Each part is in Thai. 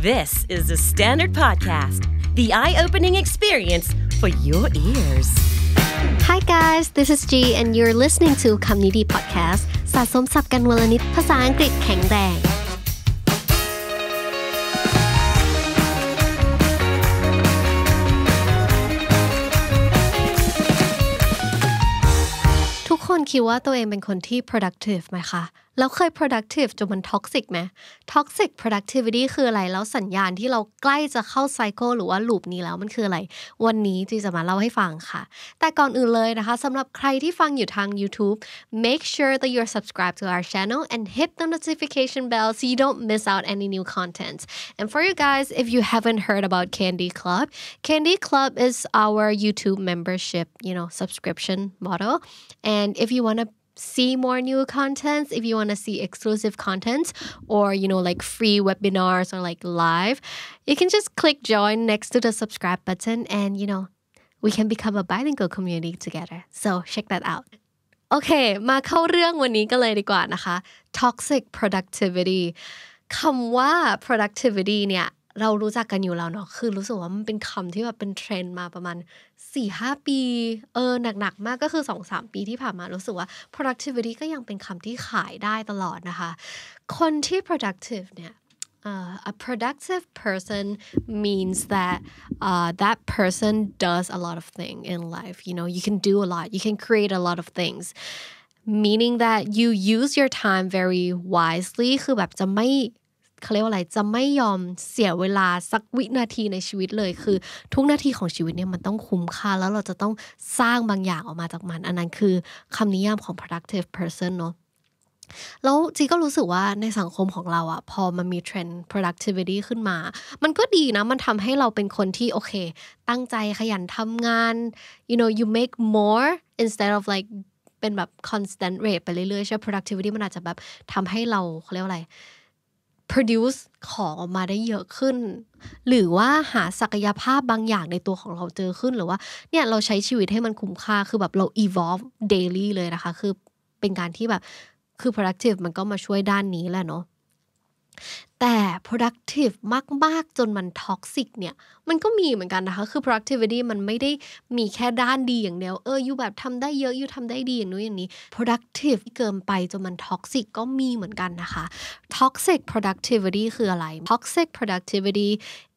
This is the Standard Podcast, the eye opening experience for your ears. Hi, guys, this is G, and you're listening to คำนี้ดี Podcast สะสมสับกันวลนิดภาษาอังกฤษแข็งแรงทุกคนคิดว่าตัวเองเป็นคนที่ productive ไหมคะแล้วเคย productive จนมัน toxic ไหม toxic productivity คืออะไร แล้วสัญญาณที่เราใกล้จะเข้า cycle หรือว่า loop นี้แล้วมันคืออะไรวันนี้จีจะมาเล่าให้ฟังค่ะ แต่ก่อนอื่นเลยนะคะสำหรับใครที่ฟังอยู่ทาง YouTube make sure that you're subscribed to our channel and hit the notification bell so you don't miss out any new content and for you guys if you haven't heard about Candy Club Candy Club is our YouTube membership you know subscription model and if you want to see more new contents if you want to see exclusive contents or you know like free webinars or like live you can just click join next to the subscribe button and you know we can become a bilingual community together so check that out Okay, มาเข้าเรื่องวันนี้กันเลยดีกว่านะคะ toxic productivity คำว่า productivity เนี่ยเรารู้จักกันอยู่แล้วเนาะ คือรู้สึกว่า มันเป็นคำที่แบบเป็นเทรนด์มาประมาณ4ี่หปี เออหนักๆมากก็คือ 2-3 ปีที่ผ่านมา รู้สึกว่า productivity ก็ยังเป็นคำที่ขายได้ตลอดนะคะ คนที่ productive เนี่ย Uh, a productive person means that uh, that person does a lot of things in life. You know, you can do a lot, you can create a lot of things, meaning that you use your time very wisely. คือแบบจะไม่เขาเรียกว่าอะไร จะไม่ยอมเสียเวลาสักวินาทีในชีวิตเลย คือทุกนาทีของชีวิตเนี่ยมันต้องคุ้มค่า แล้วเราจะต้องสร้างบางอย่างออกมาจากมัน อันนั้นคือคำนิยามของ productive person เนาะแล้วจีก็รู้สึกว่าในสังคมของเราอะพอมันมีเทรนด์ productivity ขึ้นมา มันก็ดีนะ มันทำให้เราเป็นคนที่โอเค ตั้งใจขยันทำงาน you know you make more instead of like เป็นแบบ constant rate ไปเรื่อยๆใช่ productivity มันอาจจะแบบทำให้เราเขาเรียกว่าอะไร produce ของออกมาได้เยอะขึ้น หรือว่าหาศักยภาพบางอย่างในตัวของเราเจอขึ้น หรือว่าเนี่ยเราใช้ชีวิตให้มันคุ้มค่า คือแบบเรา evolve daily เลยนะคะ คือเป็นการที่แบบคือ productive มันก็มาช่วยด้านนี้แหละเนาะแต่ productive มากๆจนมัน toxic เนี่ยมันก็มีเหมือนกันนะคะ คือ productivity มันไม่ได้มีแค่ด้านดีอย่างเดียวเอออยู่แบบทำได้เยอะอยู่ทำได้ดีอย่างนู้นอย่างนี้ productive เกินไปจนมัน toxic ก็มีเหมือนกันนะคะ toxic productivity คืออะไร toxic productivity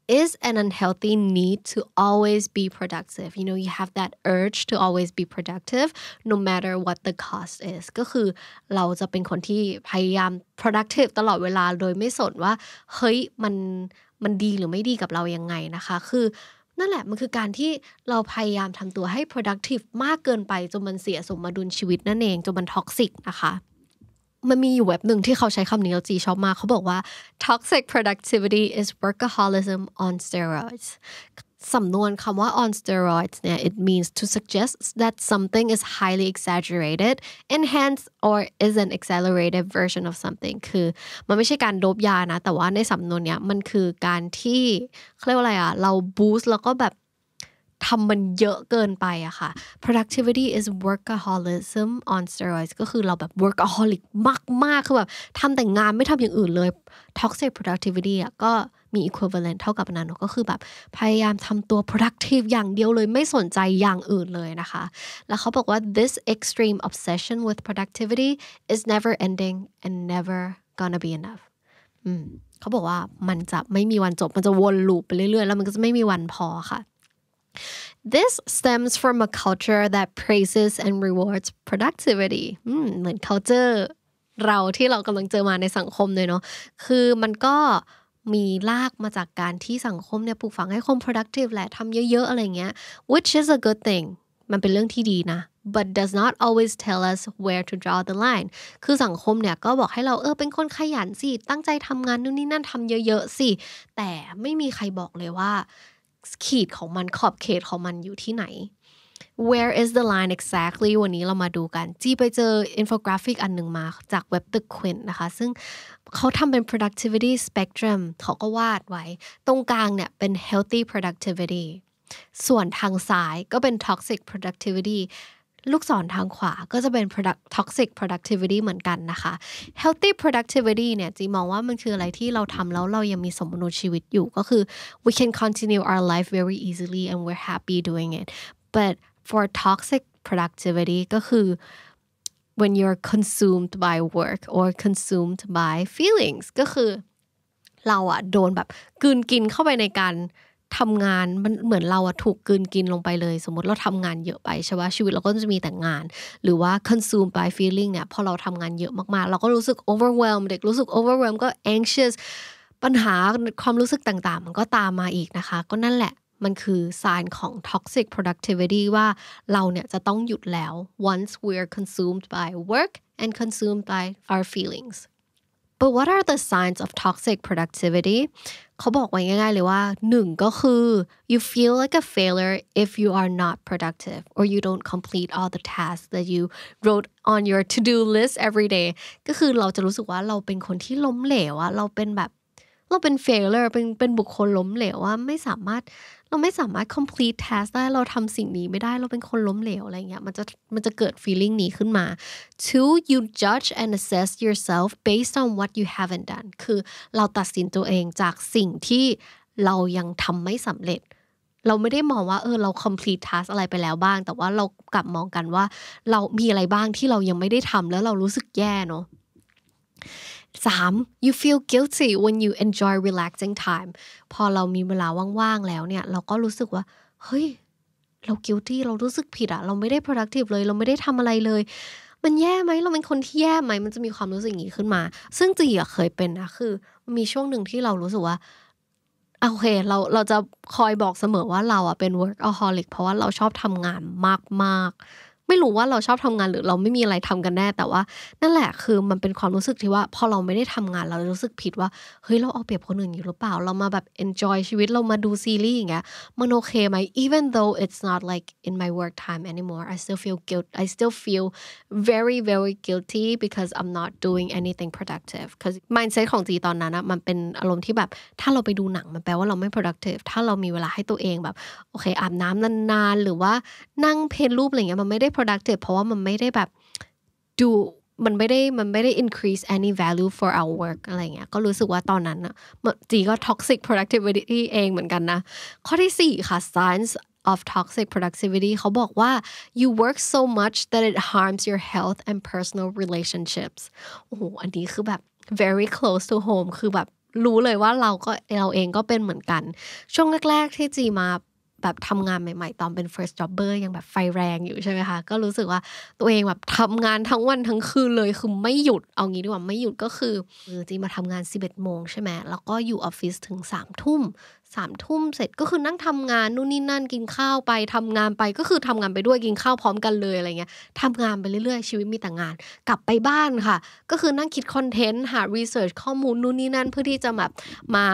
is an unhealthy need to always be productive. You know, you have that urge to always be productive no matter what the cost is. ก็คือเราจะเป็นคนที่พยายาม productive ตลอดเวลาโดยไม่สนว่าเฮ้ยมันมันดีหรือไม่ดีกับเรายังไงนะคะ คือนั่นแหละมันคือการที่เราพยายามทำตัวให้ productive มากเกินไปจนมันเสียสมดุลชีวิตนั่นเองจนมันท็อกซิกนะคะมันมีอยู่เว็บหนึ่งที่เขาใช้คำนี้แล้วจีชอบมากเขาบอกว่า toxic productivity is workaholism on steroids สำนวนคำว่า on steroids เนี่ย it means to suggest that something is highly exaggerated enhanced or is an accelerated version of something คือมันไม่ใช่การโดบยานะแต่ว่าในสำนวนเนี้ยมันคือการที่เรียกว่าอะไรอะเราบูสต์แล้วก็แบบทำมันเยอะเกินไปอะค่ะ productivity is workaholism on steroids ก็คือเราแบบ workaholic มากมากคือแบบทำแต่งานไม่ทำอย่างอื่นเลย toxic productivity อะก็มี equivalent เท่ากับนานก็คือแบบพยายามทำตัว productive อย่างเดียวเลยไม่สนใจอย่างอื่นเลยนะคะ แล้วเขาบอกว่า this extreme obsession with productivity is never ending and never gonna be enough เขาบอกว่ามันจะไม่มีวันจบ มันจะวนลูปไปเรื่อยๆ แล้วมันก็จะไม่มีวันพอค่ะ This stems from a culture that praises and rewards productivity เหมือน culture เราที่เรากำลังเจอมาในสังคมเลยเนาะคือมันก็มีลากมาจากการที่สังคมเนี่ยปลูกฝังให้คน productive แหละทำเยอะ ๆ อะไรเงี้ย which is a good thing มันเป็นเรื่องที่ดีนะ but does not always tell us where to draw the line คือสังคมเนี่ยก็บอกให้เราเออเป็นคนขยันสิตั้งใจทำงานนู่นนี่นั่นทำเยอะๆสิแต่ไม่มีใครบอกเลยว่าขีดของมันขอบเขตของมันอยู่ที่ไหน Where is the line exactly วันนี้เรามาดูกัน จีไปเจออินโฟกราฟิกอันหนึ่งมาจากเว็บ The Quint นะคะ ซึ่งเขาทำเป็น productivity spectrum เขาก็วาดไว้ ตรงกลางเนี่ยเป็น healthy productivity ส่วนทางซ้ายก็เป็น toxic productivity ลูกศรทางขวาก็จะเป็น product toxic productivity เหมือนกันนะคะ healthy productivity เนี่ยจีมองว่ามันคืออะไรที่เราทำแล้วเรายังมีสมนุชีวิตอยู่ก็คือ we can continue our life very easily and we're happy doing it but for toxic productivity ก็คือ when you're consumed by work or consumed by feelings ก็คือเราอะโดนแบบกืนกินเข้าไปในการทำงานมันเหมือนเราอะถูกกืนกินลงไปเลย สมมติเราทำงานเยอะไปใช่ไหมชีวิตเราก็จะมีแต่งานหรือว่า consume by feeling เนี่ยพอเราทำงานเยอะมากๆเราก็รู้สึก overwhelm เด็กรู้สึก overwhelm ก็ anxious ปัญหาความรู้สึกต่างๆ มันก็ตามมาอีกนะคะก็นั่นแหละมันคือ sign ของ toxic productivity ว่าเราเนี่ยจะต้องหยุดแล้ว once we're consumed by work and consumed by our feelings but what are the signs of toxic productivity เขาบอกไว้ง่ายๆเลยว่าหนึ่งก็คือ you feel like a failure if you are not productive or you don't complete all the tasks that you wrote on your to do list every day ก็คือเราจะรู้สึกว่าเราเป็นคนที่ล้มเหลวอะเราเป็นแบบเราเป็น failure เป็นเป็นบุคคลล้มเหลวว่าไม่สามารถเราไม่สามารถ complete task ได้ เราทำสิ่งนี้ไม่ได้ เราเป็นคนล้มเหลวอะไรเงี้ย มันจะ มันจะเกิด feeling นี้ขึ้นมา two you judge and assess yourself based on what you haven't done คือเราตัดสินตัวเองจากสิ่งที่เรายังทำไม่สำเร็จ เราไม่ได้มองว่าเออเรา complete task อะไรไปแล้วบ้าง แต่ว่าเรากลับมองกันว่าเรามีอะไรบ้างที่เรายังไม่ได้ทำแล้วเรารู้สึกแย่เนาะ 3. you feel guilty when you enjoy relaxing time พอเรามีเวลาว่างๆแล้วเนี่ยเราก็รู้สึกว่าเฮ้ยเรา guilty เรารู้สึกผิดอะเราไม่ได้ productive เลยเราไม่ได้ทำอะไรเลย มันแย่ไหมเราเป็นคนที่แย่ไหมมันจะมีความรู้สึกอย่างนี้ขึ้นมา ซึ่งจีอะเคยเป็นนะคือมีช่วงหนึ่งที่เรารู้สึกว่าโอเคเราเราจะคอยบอกเสมอว่าเราอ่ะเป็น workaholic เพราะว่าเราชอบทำงานมากๆไม่รู้ว่าเราชอบทำงานหรือเราไม่มีอะไรทำกันแน่ แต่ว่านั่นแหละคือมันเป็นความรู้สึกที่ว่าพอเราไม่ได้ทำงานเรารู้สึกผิดว่าเฮ้ยเราเอาเปรียบคนอื่นอยู่หรือเปล่าเรามาแบบ enjoy ชีวิตเรามาดูซีรีส์อย่างเงี้ยมันโอเคไหม even though it's not like in my work time anymore I still feel guilt I still feel very very guilty because I'm not doing anything productive because mindset ของจีตอนนั้นอะมันเป็นอารมณ์ที่แบบถ้าเราไปดูหนังมันแปลว่าเราไม่ productive ถ้าเรามีเวลาให้ตัวเองแบบโอเคอาบน้ำนานๆหรือว่านั่งเพนรูปอะไรเงี้ยมันไม่ได้ productive เพราะว่ามันไม่ได้แบบ do มันไม่ได้ มันไม่ได้ increase any value for our work อะไรเงี้ย ก็รู้สึกว่าตอนนั้นอะจีก็ toxic productivity เองเหมือนกันนะข้อที่4ค่ะ science of toxic productivity เขาบอกว่า you work so much that it harms your health and personal relationships โอ้โหอันนี้คือแบบ very close to home คือแบบรู้เลยว่าเราก็เราเองก็เป็นเหมือนกัน ช่วงแรก ๆที่จีมาแบบทำงานใหม่ๆตอนเป็น first jobber ยังแบบไฟแรงอยู่ใช่ไหมคะ ก็รู้สึกว่าตัวเองแบบทำงานทั้งวันทั้งคืนเลยคือไม่หยุด เอางี้ดีกว่าไม่หยุดก็คือจริงมาทำงาน 11โมงใช่ไหม แล้วก็อยู่ออฟฟิศถึง3ทุ่มสามทุ่มเสร็จก็คือนั่งทำงานนู่นนี่นั่นกินข้าวไปทำงานไปก็คือทำงานไปด้วยกินข้าวพร้อมกันเลยอะไรเงี้ยทำงานไปเรื่อยๆ ชีวิตมีแต่งาน กลับไปบ้านค่ะ ก็คือนั่งคิดคอนเทนต์หารีเสิร์ชข้อมูลนู่นนี่นั่นเพื่อที่จะแบบมา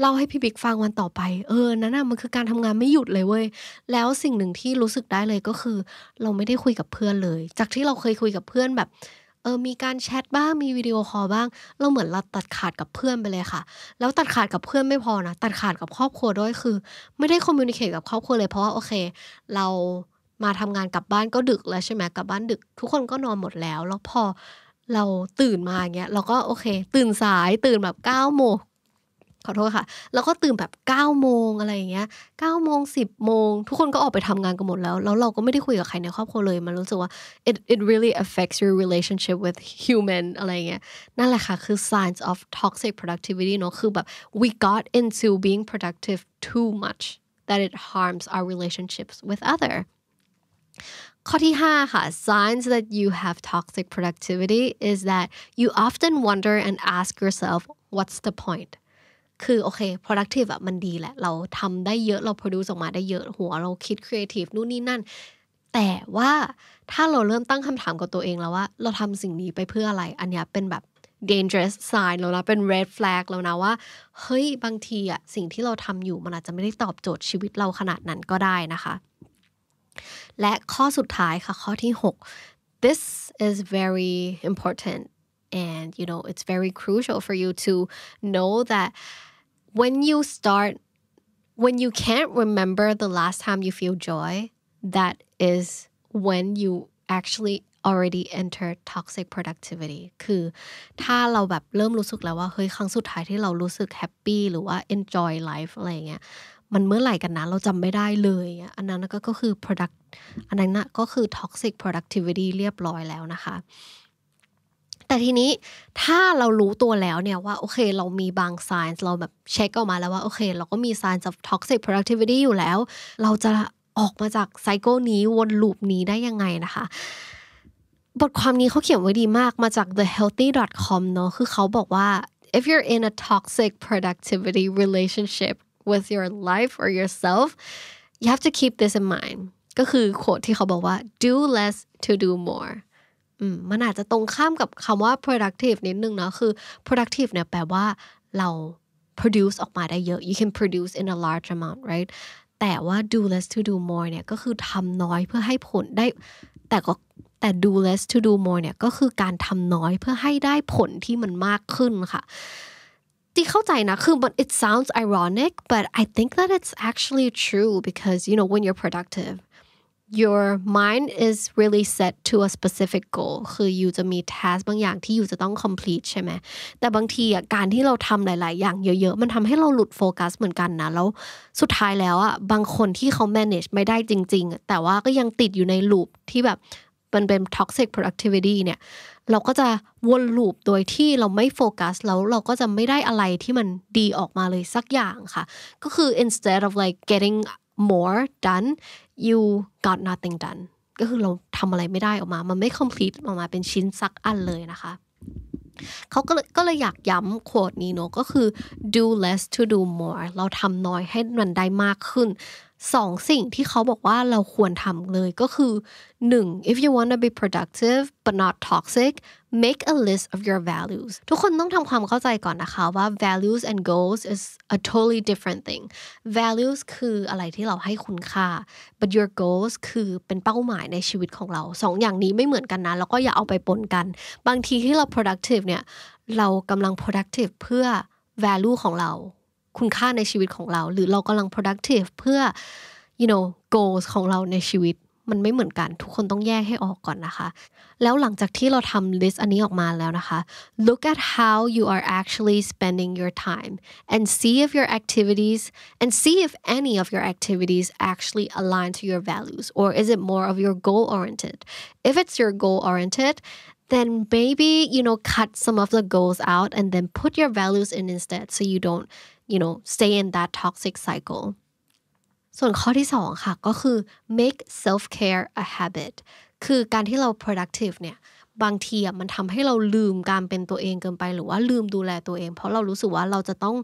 เล่าให้พี่บิ๊กฟังวันต่อไป เออนั่นน่ะมันคือการทำงานไม่หยุดเลยเว้ยแล้วสิ่งหนึ่งที่รู้สึกได้เลยก็คือ เราไม่ได้คุยกับเพื่อนเลย จากที่เราเคยคุยกับเพื่อนแบบเออมีการแชทบ้างมีวิดีโอคอลบ้าง เราเหมือนเราตัดขาดกับเพื่อนไปเลยค่ะ แล้วตัดขาดกับเพื่อนไม่พอนะตัดขาดกับครอบครัวด้วยคือไม่ได้คอมมิวนิเคตกับครอบครัวเลยเพราะว่าโอเค เรามาทำงานกลับบ้านก็ดึก แล้วใช่ไหมกลับบ้านดึก ทุกคนก็นอนหมดแล้ว แล้วพอเราตื่นมาเงี้ยเราก็โอเค ตื่นสายตื่นแบบเก้าโมงขอโทษค่ะ แล้วก็ตื่นแบบ9ก้าโมงอะไรอย่างเงี้ย9ก้าโมงสิบโมง ทุกคนก็ออกไปทำงานกันหมดแล้ว แล้วเราก็ไม่ได้คุยกับใครในครอบครัวเลย มันรู้สึกว่า it it really affects your relationship with human อะไรเงี้ยนั่นแหละค่ะ คือ signs of toxic productivity เนาะคือแบบ we got into being productive too much that it harms our relationships with other ข้อที่ 5 ค่ะ signs that you have toxic productivity is that you often wonder and ask yourself what's the point คือโอเค productive อะมันดีแหละ เราทำได้เยอะ เรา produce ออกมาได้เยอะ หัวเราคิด creative นู่นนี่นั่น แต่ว่าถ้าเราเริ่มตั้งคำถามกับตัวเองแล้วว่าเราทำสิ่งนี้ไปเพื่ออะไร อันนี้เป็นแบบ dangerous sign แล้วนะเป็น red flag แล้วนะว่าเฮ้ยบางทีอะสิ่งที่เราทำอยู่มันอาจจะไม่ได้ตอบโจทย์ชีวิตเราขนาดนั้นก็ได้นะคะ และข้อสุดท้ายค่ะข้อที่ 6 this is very important And, you know, it's very crucial for you to know that when you start, when you can't remember the last time you feel joy, that is when you actually already enter toxic productivity คือ ถ้าเราแบบเริ่มรู้สึกแล้วว่าเฮ้ยครั้งสุดท้ายที่เรารู้สึกแฮปปี้หรือว่า enjoy life อะไรเงี้ยมันเมื่อไหร่กันนะเราจำไม่ได้เลยอันนั้นก็คือ product อันนั้นก็คือ toxic productivity เรียบร้อยแล้วนะคะแต่ทีนี้ถ้าเรารู้ตัวแล้วเนี่ยว่าโอเคเรามีบาง signs เราแบบเช็คออกมาแล้วว่าโอเคเราก็มี signs of toxic productivity อยู่แล้ว เราจะออกมาจากไซโกนี้วนลูปนี้ได้ยังไงนะคะบทความนี้เขาเขียนไว้ดีมากมาจาก thehealthy.com เนาะคือเขาบอกว่า if you're in a toxic productivity relationship with your life or yourself you have to keep this in mind ก็คือโคดที่เขาบอกว่า do less to do more มันอาจจะตรงข้ามกับคำว่า productive นิดนึงเนาะคือ productive เนี่ยแปลว่าเรา produce ออกมาได้เยอะ you can produce in a large amount right แต่ว่า do less to do more เนี่ยก็คือทำน้อยเพื่อให้ผลได้ แต่ก็แต่ do less to do more เนี่ยก็คือการทำน้อยเพื่อให้ได้ผลที่มันมากขึ้นค่ะที่เข้าใจนะ คือ but it sounds ironic but I think that it's actually true because you know when you're productive your mind is really set to a specific goal คืออยู่จะมี task บางอย่างที่อยู่จะต้อง complete ใช่ไหมแต่บางทีอ่ะ การที่เราทำหลาย ๆ อย่างเยอะ ๆ มันทำให้เราหลุดโฟกัสเหมือนกันนะ แล้วสุดท้ายแล้วอ่ะ บางคนที่เขา manage ไม่ได้จริง ๆ แต่ว่าก็ยังติดอยู่ใน loop ที่แบบ มันเป็น toxic productivity เนี่ย เราก็จะวนลูปโดยที่เราไม่โฟกัส แล้วเราก็จะไม่ได้อะไรที่มันดีออกมาเลยสักอย่างค่ะ ก็คือ instead of like getting more done you got nothing done ก็คือเราทำอะไรไม่ได้ออกมามันไม่ complete ออกมาเป็นชิ้นสักอันเลยนะคะเขาก็เลยก็เลยอยากย้ำโคดนี้เนอะก็คือ do less to do more เราทำน้อยให้มันได้มากขึ้นสองสิ่งที่เขาบอกว่าเราควรทำเลยก็คือ 1. if you want to be productive but not toxic make a list of your values ทุกคนต้องทำความเข้าใจก่อนนะคะว่า values and goals is a totally different thing values คืออะไรที่เราให้คุณค่า but your goals คือเป็นเป้าหมายในชีวิตของเราสองอย่างนี้ไม่เหมือนกันนะแล้วก็อย่าเอาไปปนกัน บางทีที่เรา productive เนี่ยเรากำลัง productive เพื่อ value ของเราคุณค่าในชีวิตของเราหรือเรากำลัง productive เพื่อ you know goals ของเราในชีวิตมันไม่เหมือนกัน ทุกคนต้องแยกให้ออกก่อนนะคะ แล้วหลังจากที่เราทำ list อันนี้ออกมาแล้วนะคะ look at how you are actually spending your time and see if your activities and see if any of your activities actually align to your values or is it more of your goal oriented if it's your goal oriented then maybe you know cut some of the goals out and then put your values in instead so you don't you know stay in that toxic cycle ส่วนข้อที่สองค่ะก็คือ make self care a habit คือการที่เรา productive เนี่ยบางทีมันทำให้เราลืมการเป็นตัวเองเกินไป หรือว่าลืมดูแลตัวเอง เพราะเรารู้สึกว่าเราจะต้อง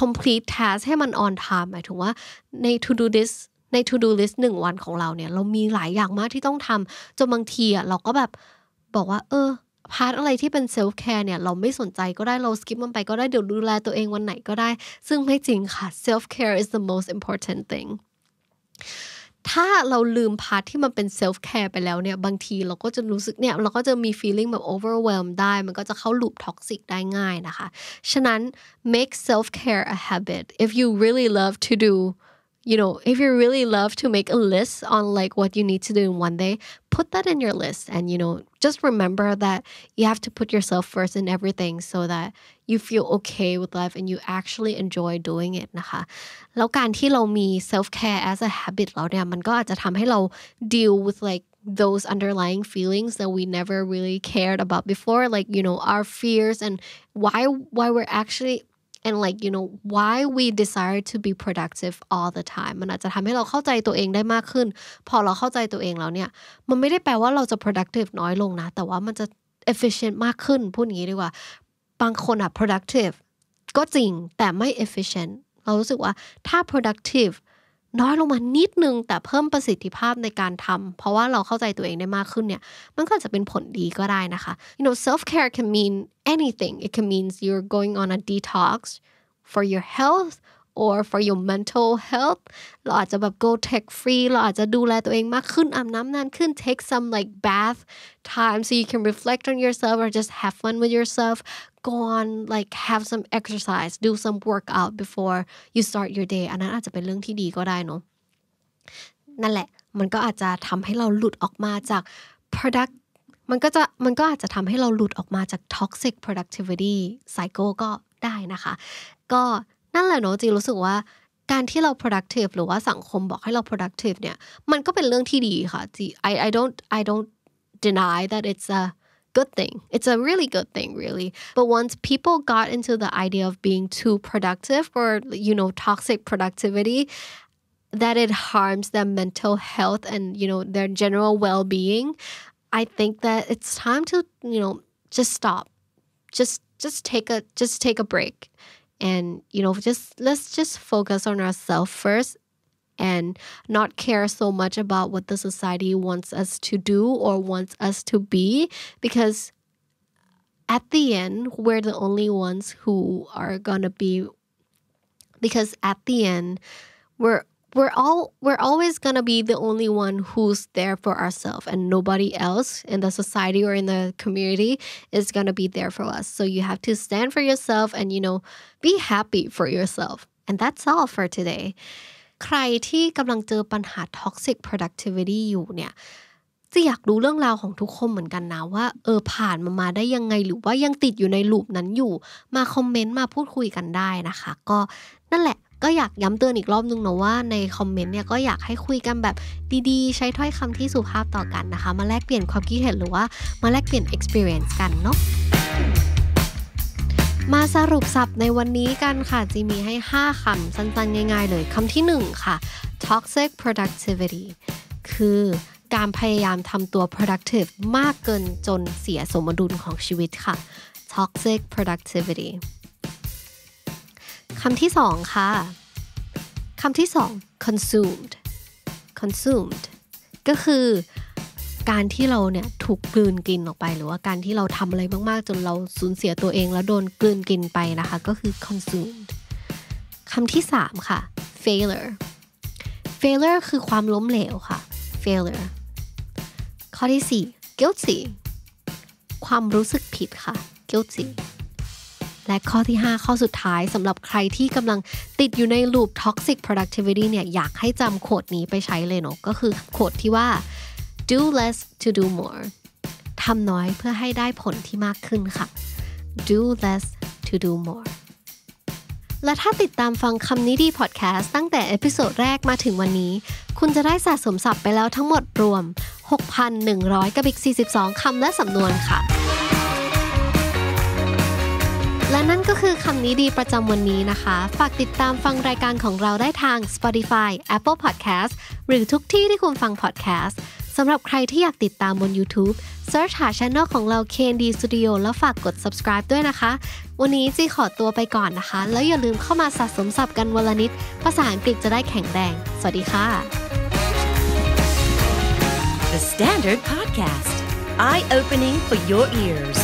complete task ให้มัน on time หมายถึงว่าใน to do t h i s ใน to do list หนึ่งวันของเราเนี่ย เรามีหลายอย่างมากที่ต้องทำจนบางทีอ่ะเราก็แบบบอกว่าเออพาร์ทอะไรที่เป็นเซลฟ์แคร์เนี่ยเราไม่สนใจก็ได้เราสกิปมันไปก็ได้เดี๋ยวดูแลตัวเองวันไหนก็ได้ซึ่งไม่จริงค่ะเซลฟ์แคร์ is the most important thing ถ้าเราลืมพาร์ทที่มันเป็นเซลฟ์แคร์ไปแล้วเนี่ยบางทีเราก็จะรู้สึกเนี่ยเราก็จะมี feeling แบบ overwhelm ได้มันก็จะเข้าลูปท็อกซิกได้ง่ายนะคะฉะนั้น make self care a habit if you really love to do you know, if you really love to make a list on like what you need to do in one day, put that in your list. And, you know, just remember that you have to put yourself first in everything so that you feel okay with life and you actually enjoy doing it นะคะ self care as a habit เราเนี่ย deal with like those underlying feelings that we never really cared about before like you know our fears and why why we're actually and like you know why we desire to be productive all the time มันอาจจะทำให้เราเข้าใจตัวเองได้มากขึ้น พอเราเข้าใจตัวเองแล้วเนี่ย มันไม่ได้แปลว่าเราจะ productive น้อยลงนะ แต่ว่ามันจะ efficient มากขึ้นพูดงี้ดีกว่า บางคนอะ productive ก็จริง แต่ไม่ efficient เรารู้สึกว่า ถ้า productive น้อยลงมานิดนึงแต่เพิ่มประสิทธิภาพในการทำเพราะว่าเราเข้าใจตัวเองได้มากขึ้นเนี่ยมันก็จะเป็นผลดีก็ได้นะคะ you know self care can mean anything it can mean s you're going on a detox for your health or for your mental health เราอาจจะแบบ go tech free เราอาจจะดูแลตัวเองมากขึ้นอาบน้ำนานขึ้น take some like bath time so you can reflect on yourself or just have fun with yourself go on like have some exercise do some workout before you start your day อันนั้นอาจจะเป็นเรื่องที่ดีก็ได้เนาะนั่นแหละมันก็อาจจะทำให้เราหลุดออกมาจาก product มันก็จะมันก็อาจจะทำให้เราหลุดออกมาจาก toxic productivity cycle ก็ได้นะคะ ก็นั่นแหละเนาะจริงรู้สึกว่า การที่เรา productive หรือว่าสังคมบอกให้เรา productive เนี่ยมันก็เป็นเรื่องที่ดีค่ะจี I I don't I don't deny that it's a good thing. It's a really good thing, really. But once people got into the idea of being too productive or, you know, toxic productivity, that it harms their mental health and, you know, their general well being, I think that it's time to, you know, just stop. Just just take a just take a break and you know just let's just focus on ourselves first and not care so much about what the society wants us to do or wants us to be because at the end we're the only ones who are going to be because at the end we're we're all we're always going to be the only one who's there for ourselves and nobody else in the society or in the community is going to be there for us so you have to stand for yourself and you know be happy for yourself and that's all for today ใครที่กำลังเจอปัญหา toxic productivity อยู่เนี่ยจะอยากรู้เรื่องราวของทุกคนเหมือนกันนะว่าเออผ่านมามาได้ยังไงหรือว่ายังติดอยู่ในลูปนั้นอยู่ มาคอมเมนต์ มาพูดคุยกันได้นะคะ ก็นั่นแหละก็อยากย้ำเตือนอีกรอบนึงนะว่าในคอมเมนต์เนี่ย ก็อยากให้คุยกันแบบดีๆ ใช้ถ้อยคำที่สุภาพต่อกันนะคะมาแลกเปลี่ยนความคิดเห็นหรือว่ามาแลกเปลี่ยน experience กันเนาะมาสรุปสับในวันนี้กันค่ะจีมีให้ 5 คำ สั้นๆง่ายๆเลย คำที่ 1 ค่ะ toxic productivity คือ การพยายามทำตัว productive มากเกินจนเสียสมดุลของชีวิตค่ะ toxic productivity คำที่ 2 ค่ะ คำที่ 2 consumed consumed ก็คือการที่เราเนี่ยถูกกลืนกินออกไปหรือว่าการที่เราทำอะไรมาก ๆ จนเราสูญเสียตัวเองแล้วโดนกลืนกินไปนะคะก็คือ consumed คำที่3ค่ะ failure failure คือความล้มเหลวค่ะ failure ข้อที่4 guilty ความรู้สึกผิดค่ะ guilty และข้อที่ 5 ข้อสุดท้ายสำหรับใครที่กำลังติดอยู่ในลูป toxic productivity เนี่ยอยากให้จำโคดนี้ไปใช้เลยเนาะก็คือโคดที่ว่า do less to do more ทำน้อยเพื่อให้ได้ผลที่มากขึ้นค่ะ do less to do more และถ้าติดตามฟังคำนี้ดีพอดแคสต์ตั้งแต่เอพิโซดแรกมาถึงวันนี้คุณจะได้สะสมศัพท์ไปแล้วทั้งหมดรวม6,100กับอีก42คำและสำนวนค่ะ และนั่นก็คือคำนี้ดีประจำวันนี้นะคะ ฝากติดตามฟังรายการของเราได้ทาง Spotify, Apple Podcast หรือทุกที่ที่คุณฟัง podcast สำหรับใครที่อยากติดตามบน YouTube Search หาช anel ของเรา KND Studio แล้วฝากกด subscribe ด้วยนะคะ วันนี้จีขอตัวไปก่อนนะคะ แล้วอย่าลืมเข้ามาสะสมศัพท์กันวลนิด ภาษาอังกฤษจะได้แข็งแรงสวัสดีค่ะ The Standard Podcast Eye Opening for Your Ears